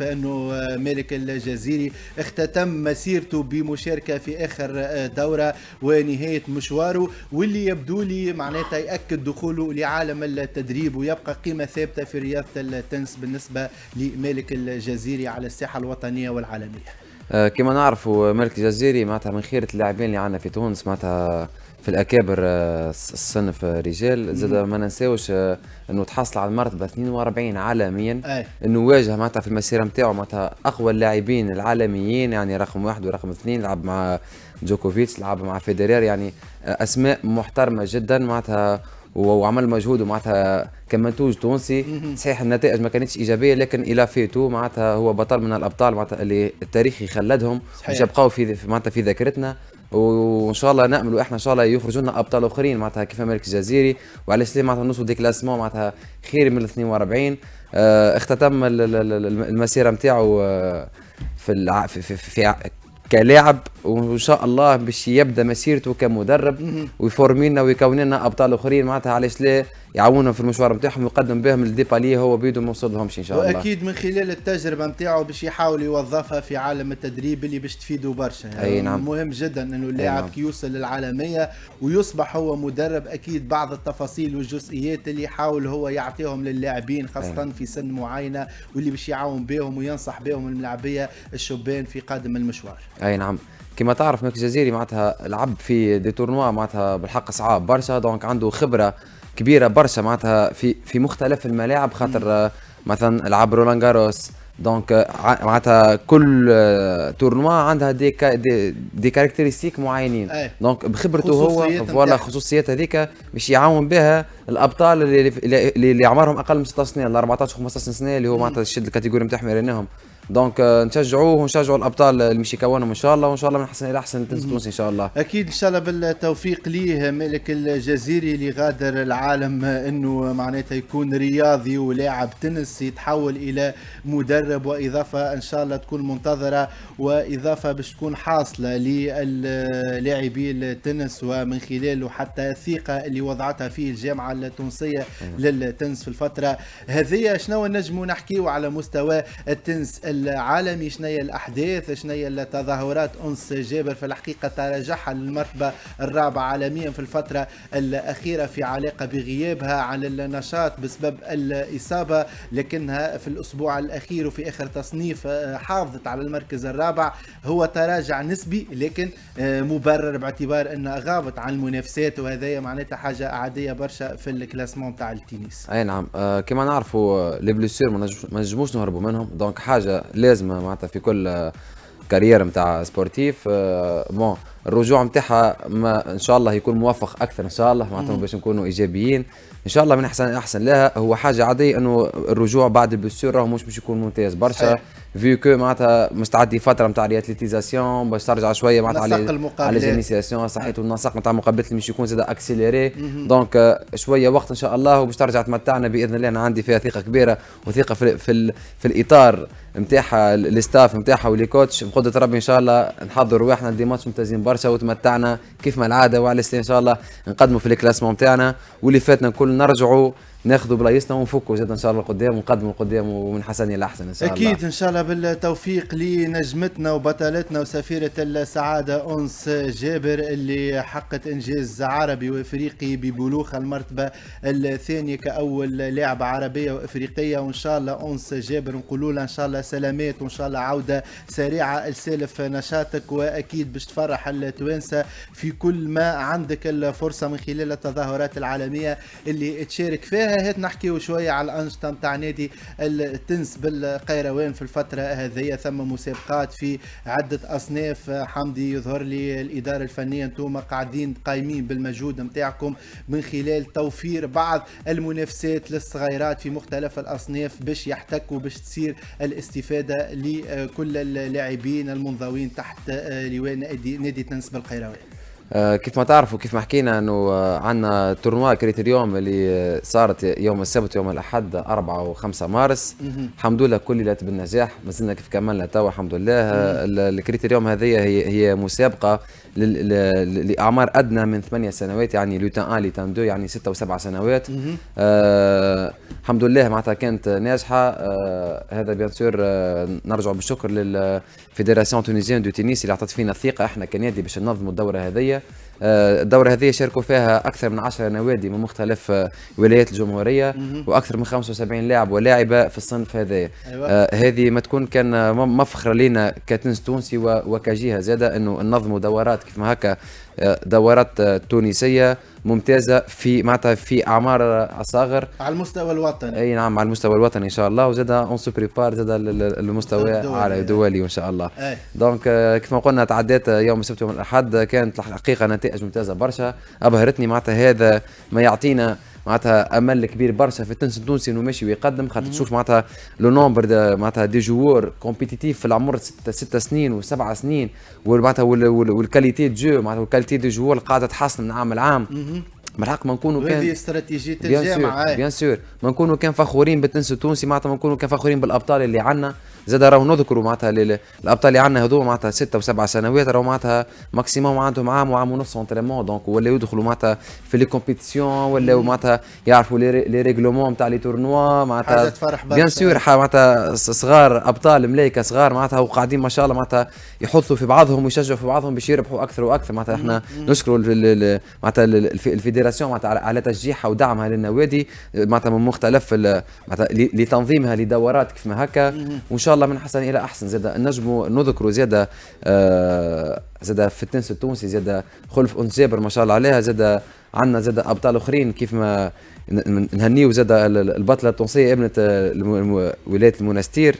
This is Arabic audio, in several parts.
فانه مالك الجزيري اختتم مسيرته بمشاركه في اخر دوره ونهايه مشواره واللي يبدو لي معناتها ياكد دخوله لعالم التدريب ويبقى قيمه ثابته في رياضه التنس بالنسبه لمالك الجزيري على الساحه الوطنيه والعالميه. آه، كما نعرفوا مالك الجزيري معناتها من خيرة اللاعبين اللي عندنا في تونس معناتها في الاكابر آه، الصنف رجال زاد ما ننساوش آه، انه تحصل على المرتبه 42 عالميا أي. انه واجه معناتها في المسيره نتاعو معناتها اقوى اللاعبين العالميين يعني رقم واحد ورقم اثنين لعب مع جوكوفيتش لعب مع فيدرير يعني آه، اسماء محترمه جدا معناتها وعمل مجهود معناتها كمنتوج تونسي صحيح النتائج ما كانتش ايجابيه لكن الى فيتو معناتها هو بطل من الابطال معناتها اللي التاريخ يخلدهم مش يبقاو في معناتها في ذاكرتنا وان شاء الله ناملوا احنا ان شاء الله يخرجوا لنا ابطال اخرين معناتها كيف مالك الجزيري وعلى سليم معناتها نوصل ديكلاسمون معناتها خير من 42 آه اختتم المسيره نتاعو آه، في, الع... في, في, في كلاعب وان شاء الله باش يبدا مسيرته كمدرب ويفورمينا ويكون لنا ابطال اخرين معناتها علاش لا يعاونهم في المشوار نتاعهم ويقدم بهم بالي هو بيدو ما وصلهمش ان شاء الله واكيد من خلال التجربه نتاعو باش يحاول يوظفها في عالم التدريب اللي باش تفيده برشا يعني اي نعم مهم جدا انه اللاعب نعم. كي يوصل للعالميه ويصبح هو مدرب اكيد بعض التفاصيل والجزئيات اللي يحاول هو يعطيهم للاعبين خاصه أي. نعم. في سن معينه واللي باش يعاون بهم وينصح بهم الملاعبيه الشبان في قادم المشوار اي نعم كما تعرف ماك الجزيري معناتها لعب في دي تورنوا معناتها بالحق صعاب برشا دونك عنده خبره كبيره برشا معناتها في في مختلف الملاعب خاطر مثلا العاب رولان جاروس دونك معناتها كل تورنوا عندها دي كا دي, دي كاركتيرستيك معينين أيه. دونك بخبرته هو فوالا خصوصيات هذيك باش يعاون بها الابطال اللي, اللي, اللي عمرهم اقل من 16 سنه ل 14 15 سنه اللي هو معناتها الشد الكاتيجوري نتاعهم دونك آه، نشجعوه ونشجعوا الابطال اللي مش يكونهم ان شاء الله وان شاء الله من احسن الى احسن تنس تونس ان شاء الله اكيد ان شاء الله بالتوفيق ليه مالك الجزيري اللي غادر العالم انه معناتها يكون رياضي ولاعب تنس يتحول الى مدرب واضافه ان شاء الله تكون منتظره واضافه باش تكون حاصله للاعبي التنس ومن خلاله حتى الثقه اللي وضعتها فيه الجامعه التونسيه للتنس في الفتره هذه شنو نجموا نحكيه على مستوى التنس العالمي شنيا الاحداث شنيا التظاهرات انس جابر في الحقيقه تراجعها للمرتبه الرابعه عالميا في الفتره الاخيره في علاقه بغيابها عن النشاط بسبب الاصابه لكنها في الاسبوع الاخير وفي اخر تصنيف آه، حافظت على المركز الرابع هو تراجع نسبي لكن آه، مبرر باعتبار انها غابت عن المنافسات وهذا معناتها حاجه عاديه برشا في الكلاسمون تاع التنس اي نعم آه، كما نعرفوا لي بليسير ما نجموش نهربوا منهم دونك حاجه لازمه معناتها في كل كارير نتاع سبورتيف بون آه، الرجوع نتاعها ما ان شاء الله يكون موفق اكثر ان شاء الله معناتها باش نكونوا ايجابيين ان شاء الله من احسن احسن لها هو حاجه عاديه انه الرجوع بعد البسور راه مش باش يكون ممتاز برشا فيو كو معناتها مستعد فتره نتاع رياتليتيزاسيون باش ترجع شويه معناتها على جينيسياسيون صحيت والنسق نتاع المقابلات اللي مش يكون زاد اكسيليري دونك شويه وقت ان شاء الله وباش ترجع تمتعنا باذن الله انا عندي فيها ثقه كبيره وثقه في, في, في الاطار نتاعها الستاف نتاعها ولي كوتش بقدره ربي ان شاء الله نحضر رواحنا دي ماتش ممتازين برشا وتمتعنا كيف ما العاده وعلى ان شاء الله نقدموا في الكلاسمون نتاعنا واللي فاتنا الكل نرجعوا ناخذوا بلايصنا ونفكوا زاد ان شاء الله قدام ونقدموا قدام ومن حسن الى احسن ان شاء الله اكيد ان شاء الله بالتوفيق لنجمتنا وبطلتنا وسفيره السعاده انس جابر اللي حققت انجاز عربي وافريقي ببلوغ المرتبه الثانيه كاول لاعبه عربيه وافريقيه وان شاء الله انس جابر نقولوا لها ان شاء الله سلامات وان شاء الله عوده سريعه لسالف نشاطك واكيد باش تفرح التوانسه في كل ما عندك الفرصه من خلال التظاهرات العالميه اللي تشارك فيها هات نحكيو شويه على الانشطه نتاع نادي التنس بالقيروان في الفتره هذه ثم مسابقات في عده اصناف حمدي يظهر لي الاداره الفنيه انتم قاعدين قايمين بالمجهود نتاعكم من خلال توفير بعض المنافسات للصغيرات في مختلف الاصناف باش يحتكوا باش تصير الاستفاده لكل اللاعبين المنضوين تحت لواء نادي نادي تنس بالقيروان آه، كيف ما تعرفوا كيف ما حكينا انه آه، عندنا تورنوا كريتيريوم اللي صارت يوم السبت ويوم الاحد 4 و5 مارس الحمد لله كللت بالنجاح ما زلنا كيف كملنا توا الحمد لله الكريتيريوم هذه هي هي مسابقه لاعمار ادنى من ثمانية سنوات يعني لوتان 1 لوتان 2 يعني 6 و7 سنوات آه الحمد لله معناتها كانت ناجحه آه هذا بيان سور آه نرجع بالشكر للفيدراسيون تونيزيان دو تونس اللي اعطت فينا الثقه احنا كنادي باش ننظموا الدوره هذه آه، الدورة هذه شاركوا فيها أكثر من 10 نوادي من مختلف آه، ولايات الجمهورية وأكثر من 75 لاعب ولاعبة في الصنف هذا أيوة. آه، هذه ما تكون كان مفخرة لنا كتنس تونسي وكجهة زادة أنه ننظموا دورات كيف ما هكا دورات تونسيه ممتازه في معناتها في اعمار اصاغر على المستوى الوطني اي نعم على المستوى الوطني ان شاء الله وزاد اون سو بريبار زاد المستوى على دولي ان شاء الله دونك دونك كما قلنا تعدات يوم السبت ويوم الاحد كانت الحقيقه نتائج ممتازه برشا ابهرتني معناتها هذا ما يعطينا معناتها امل كبير برشا في التنس التونسي انه ماشي ويقدم خاطر تشوف معناتها لو نومبر معناتها دي جوور كومبيتيتيف في العمر ست, ست سنين وسبع سنين معناتها والكاليتي جو معناتها الكاليتي دي جوور قاعده تحسن من عام لعام بالحق ما نكونوا كان هذه استراتيجية الجامعة بيان آه. سور ما نكونوا كان فخورين بالتنس التونسي معناتها ما نكونوا كان فخورين بالابطال اللي عندنا زاد راهو نذكروا معناتها الابطال اللي عندنا هذوما معناتها ستة وسبع سنوات راهو معناتها ماكسيموم عندهم عام وعام ونص اونترينمون دونك ولاو يدخلوا معناتها في لي كومبيتيسيون ولاو معناتها يعرفوا لي ريغلومون نتاع لي تورنوا معناتها تفرح بيان سور معناتها صغار ابطال ملايكه صغار معناتها وقاعدين ما شاء الله معناتها يحطوا في بعضهم ويشجعوا في بعضهم باش يربحوا اكثر واكثر معناتها احنا نشكروا معناتها الفيدراسيون معناتها على تشجيعها ودعمها للنوادي معناتها من مختلف معناتها لتنظيمها لدورات كيف ما هكا وان شاء شاء الله من حسن الى احسن زاد نجموا نذكروا زاد آه، زاد في التنس التونسي زاد خلف انس جابر ما شاء الله عليها زاد عندنا زاد ابطال اخرين كيف ما نهنيو زاد البطله التونسيه ابنه ولايه المنستير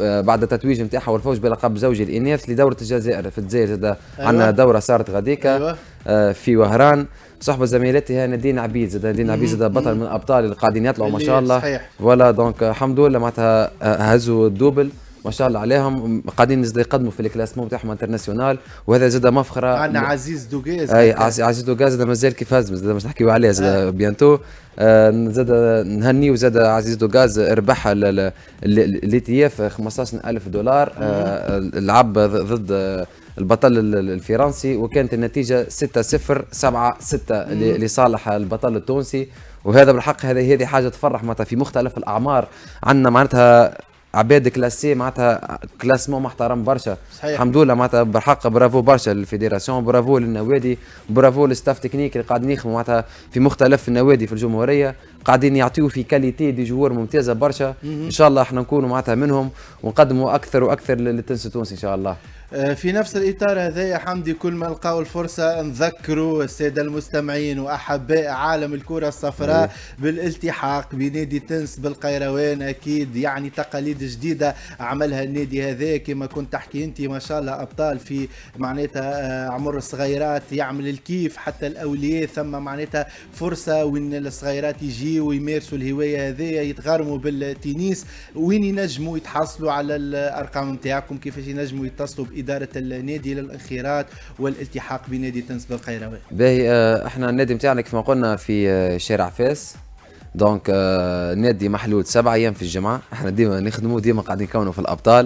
آه، بعد التتويج نتاعها والفوز بلقب زوجي الاناث لدوره الجزائر في الجزائر زاد عندنا أيوة. دوره صارت غاديكا أيوة. آه، في وهران صحبه زميلتي هي نادين عبيد زاد نادين عبيد زاد بطل من الابطال اللي قاعدين يطلعوا ما شاء الله صحيح. فوالا دونك الحمد لله معناتها هزوا الدوبل ما شاء الله عليهم قاعدين يقدموا في الكلاسمون تاعهم انترناسيونال وهذا زاد مفخره عندنا عزيز دوغاز اي عزيز دوغاز مازال كيف هز زاد باش نحكيو عليه زاد آه. بيانتو زاد نهنيو زاد عزيز دوغاز ربح الاي تي اف 15000 دولار آه لعب ضد البطل الفرنسي وكانت النتيجة 6-0 7-6 لصالح البطل التونسي وهذا بالحق هذه هذه حاجة تفرح معناتها في مختلف الأعمار عندنا معناتها عباد كلاسي معناتها كلاسمون محترم برشا صحيح. الحمد لله معناتها بالحق برافو برشا للفيدراسيون برافو للنوادي برافو للستاف تكنيك اللي قاعدين يخدموا معناتها في مختلف النوادي في الجمهوريه قاعدين يعطيو في كاليتي دي جوار ممتازه برشا ان شاء الله احنا نكونوا معناتها منهم ونقدموا اكثر واكثر للتنس التونسي ان شاء الله آه، في نفس الاطار هذا يا حمدي كل ما لقاو الفرصه نذكروا الساده المستمعين واحباء عالم الكره الصفراء إيه. بالالتحاق بنادي تنس بالقيروان اكيد يعني تقاليد جديده عملها النادي هذا كما كنت تحكي انت ما شاء الله ابطال في معناتها آه، عمر الصغيرات يعمل الكيف حتى الاولياء ثم معناتها فرصه وان الصغيرات يجي ويمارسوا الهوايه هذه يتغرموا بالتنس وين ينجموا يتحصلوا على الارقام نتاعكم كيفاش ينجموا يتصلوا باداره النادي للانخراط والالتحاق بنادي تنس بالقيروان باهي آه، احنا النادي نتاعنا كما قلنا في آه، شارع فاس دونك آه، نادي محلول سبع ايام في الجمعه احنا ديما نخدموا ديما قاعدين نكونوا في الابطال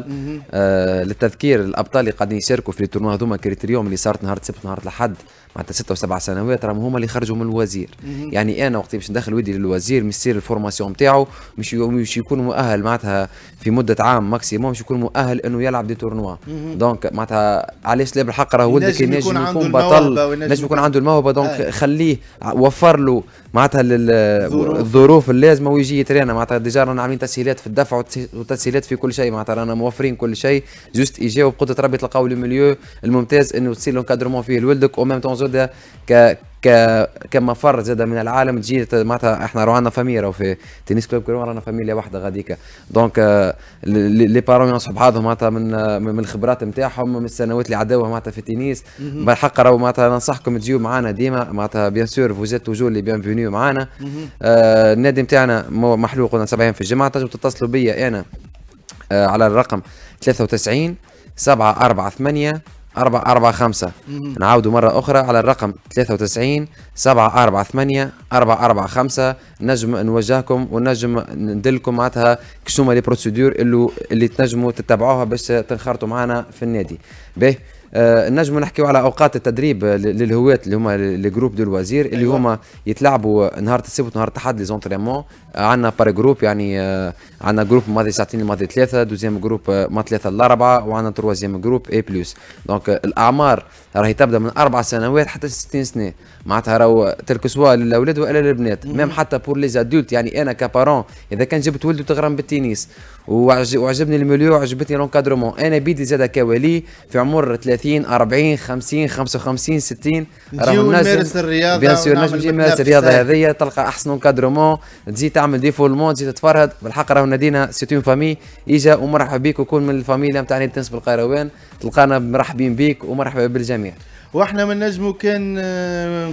للتذكير الابطال اللي قاعدين يشاركوا في التورنوا هذوما كريتيريوم اللي صارت نهار السبت نهار الاحد معناتها ستة وسبعة سنوات راهم هما اللي خرجوا من الوزير مم. يعني انا وقت باش ندخل ولدي للوزير باش يصير الفورماسيون نتاعو مش يكون مؤهل معناتها في مده عام ماكسيموم مش يكون مؤهل انه يلعب دي تورنوا دونك معناتها علاش لا بالحق راه ولدك ينجم يكون, بطل ينجم يكون عنده الموهبه دونك آه. خليه وفر له معناتها الظروف اللازمه ويجي يترينا معناتها ديجا رانا عاملين تسهيلات في الدفع وتسهيلات في كل شيء معناتها رانا موفرين كل شيء جوست يجاوب قدره ربي تلقاو الميليو الممتاز انه تصير له فيه لولدك وميم زاده ك ك كمفر زاد من العالم تجي معناتها احنا رانا فاميليا راهو في تنس كلوب كرو رانا فاميليا واحده غاديكا دونك آه، لي بارون ينصحوا بعضهم معناتها آه، من من الخبرات نتاعهم من السنوات اللي عداوها معناتها في التنس بالحق راهو معناتها ننصحكم تجيو معنا ديما معناتها بيان سور فوزيت توجور لي بيان فينيو معنا النادي نتاعنا محلوق قلنا سبع في الجمعه تنجم تتصلوا بيا انا آه، على الرقم 93 7 4 8 4 4 5 نعاودوا مرة أخرى على الرقم 93 7 4 8 4 4 5 نجم نوجهكم ونجم ندلكم معناتها شنو لي بروسيدور اللي, اللي تنجموا تتبعوها باش تنخرطوا معنا في النادي باهي آه، نجموا نحكيو على اوقات التدريب للهواة اللي هما الجروب دو الوزير اللي أيوة. هما يتلعبوا نهار السبت نهار الاحد لي زونتريمون آه، عندنا بار جروب يعني آه، عندنا جروب ماضي ساعتين الماضي ثلاثه دوزيام جروب ما ثلاثه لاربعه وعندنا تروازيام جروب اي بلس دونك الاعمار راهي تبدا من اربع سنوات حتى ستين سنه معناتها راهو تلك سوا للاولاد والا للبنات ميم حتى بور لي زادولت يعني انا كبارون اذا كان جبت ولد تغرم بالتنس وعجبني الميليو وعجبتني لونكادرومون انا بيدي زاد كوالي في عمر 30 40 50 55 60 راهو نمارس الرياضه بيان سور نجم يمارس نمارس الرياضه هذيا تلقى احسن لونكادرومون تزيد تعمل ديفولمون تزيد تتفرهد بالحق راهو نادينا سيت اون فامي اجا ومرحبا بك وكون من الفاميليا نتاع التنس بالقيروان تلقانا مرحبين بك ومرحبا بالجميع واحنا من نجمو كان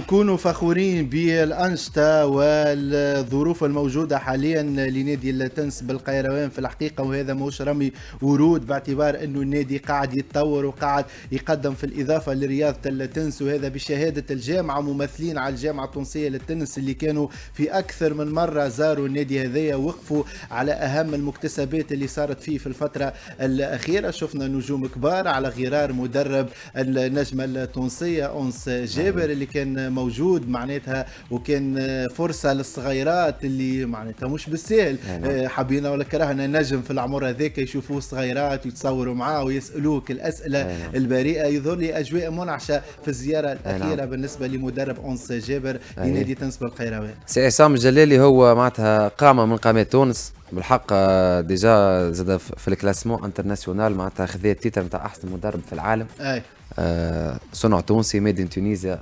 نكونوا فخورين بالانشطه والظروف الموجوده حاليا لنادي التنس بالقيروان في الحقيقه وهذا موش رمي ورود باعتبار انه النادي قاعد يتطور وقاعد يقدم في الاضافه لرياضه التنس وهذا بشهاده الجامعه ممثلين على الجامعه التونسيه للتنس اللي كانوا في اكثر من مره زاروا النادي هذايا وقفوا على اهم المكتسبات اللي صارت فيه في الفتره الاخيره شفنا نجوم كبار على غرار مدرب النجمه التونسيه انس جابر نعم. اللي كان موجود معناتها وكان فرصه للصغيرات اللي معناتها مش بالسهل نعم. آه، حبينا ولا كرهنا نجم في العمر هذاك يشوفوه صغيرات ويتصوروا معاه ويسالوك الاسئله نعم. البريئه يظهر لي اجواء منعشه في الزياره نعم. الاخيره أنا. بالنسبه لمدرب اونس جابر لنادي تنس بالقيروان سي عصام الجلالي هو معناتها قامه من قامات تونس بالحق آه، ديجا زاد في الكلاسمون انترناسيونال معناتها خذيت تيتر نتاع احسن مدرب في العالم اي آه، صنع تونسي ميد ان تونيزيا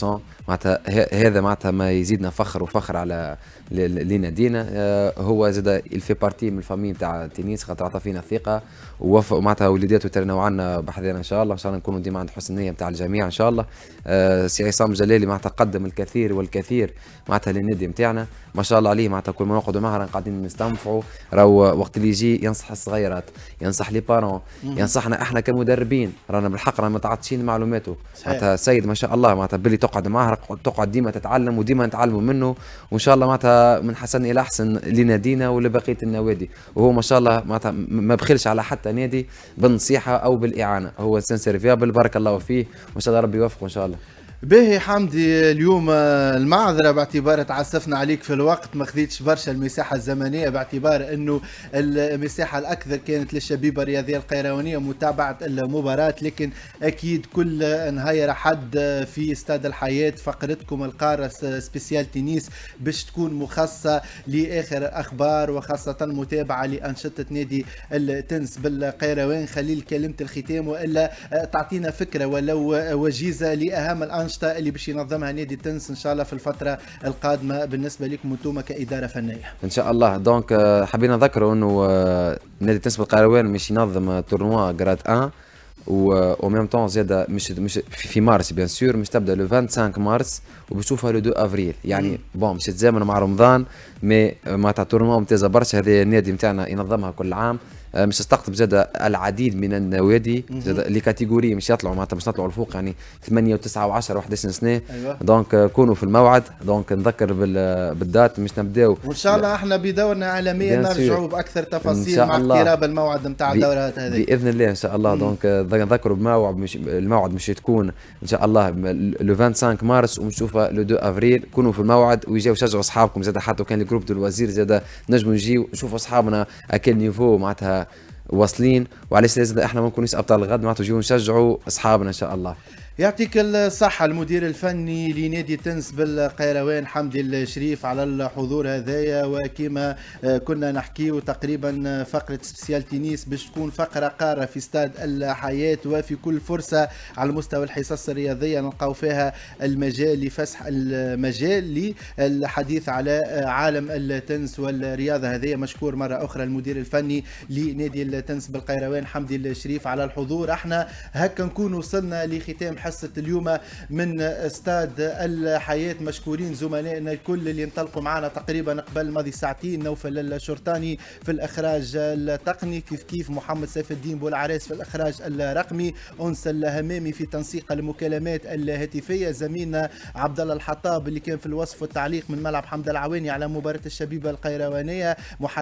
100% معناتها هذا معناتها ما يزيدنا فخر وفخر على لينا دينا آه، هو زاد الفي بارتي من الفامي نتاع التنس خاطر عطى فينا الثقه ووفق معناتها وليداته ترنوا عنا بحذانا ان شاء الله ان شاء الله نكونوا ديما عند حسن النيه نتاع الجميع ان شاء الله آه سي عصام جلالي معناتها قدم الكثير والكثير معناتها للنادي نتاعنا ما شاء الله عليه معناتها كل ما نقعدوا معه قاعدين نستنفعوا نتاعو راهو وقت اللي يجي ينصح الصغيرات ينصح لي بارون ينصحنا احنا كمدربين رانا بالحق رانا متعطشين معلوماته معناتها سيد ما شاء الله معناتها باللي تقعد معاه تقعد ديما تتعلم وديما نتعلموا منه وان شاء الله معناتها من حسن الى احسن لنادينا ولبقيه النوادي وهو ما شاء الله معناتها ما بخلش على حتى نادي بالنصيحه او بالاعانه هو سنسيرفيا بارك الله فيه وان شاء الله ربي يوفقه ان شاء الله باهي حمدي اليوم المعذره باعتبار تعسفنا عليك في الوقت ما خذيتش برشا المساحه الزمنيه باعتبار انه المساحه الاكثر كانت للشبيبه الرياضيه القيروانيه متابعه المباراه لكن اكيد كل نهاية حد في استاد الحياه فقرتكم القاره سبيسيال تنس باش تكون مخصصه لاخر اخبار وخاصه متابعه لانشطه نادي التنس بالقيروان خليل كلمه الختام والا تعطينا فكره ولو وجيزه لاهم الأنشطة الانشطه اللي باش ينظمها نادي التنس ان شاء الله في الفتره القادمه بالنسبه لكم انتم كاداره فنيه ان شاء الله دونك آه، حبينا نذكروا انه آه، نادي التنس بالقروان مش ينظم تورنوا جراد 1 و او ميم طون زاد مش مش في مارس بيان سور مش تبدا لو 25 مارس وبشوفها لو 2 افريل يعني بون مش تزامن مع رمضان مي معناتها تورنوا ممتازه برشا هذا النادي نتاعنا ينظمها كل عام آه، مش تستقطب زاد العديد من النوادي زاد لي كاتيجوري مش يطلعوا معناتها مش نطلعوا الفوق يعني 8 و9 و10 و11 سنه أيوة. دونك آه، كونوا في الموعد دونك نذكر بالدات آه، مش نبداو وان شاء الله احنا بدورنا اعلاميا نرجعوا باكثر تفاصيل مع اقتراب الموعد نتاع الدورات هذه باذن الله ان شاء الله دونك نذكروا بموعد مش الموعد مش تكون ان شاء الله لو 25 مارس ونشوفها لو 2 افريل كونوا في الموعد ويجيو شجعوا اصحابكم زاد حتى كان الجروب دو الوزير زاد نجموا نجيو نشوفوا اصحابنا اكل نيفو معناتها واصلين وعلى لازم احنا ممكن نكونوش ابطال الغد معناته جيو نشجعوا اصحابنا ان شاء الله يعطيك الصحة المدير الفني لنادي تنس بالقيروان حمدي الشريف على الحضور هذايا وكما كنا نحكيو تقريبا فقرة سبيسيال تنس باش تكون فقرة قارة في استاد الحياة وفي كل فرصة على مستوى الحصص الرياضية نلقاو فيها المجال لفسح المجال للحديث على عالم التنس والرياضة هذايا مشكور مرة أخرى المدير الفني لنادي التنس بالقيروان حمدي الشريف على الحضور احنا هكا نكون وصلنا لختام حصه اليوم من استاد الحياه مشكورين زملائنا الكل اللي انطلقوا معنا تقريبا قبل ماضي ساعتين نوفل الشرطاني في الاخراج التقني كيف كيف محمد سيف الدين بولعريس في الاخراج الرقمي انس الهمامي في تنسيق المكالمات الهاتفيه زميلنا عبد الله الحطاب اللي كان في الوصف والتعليق من ملعب حمد العواني على مباراه الشبيبه القيروانيه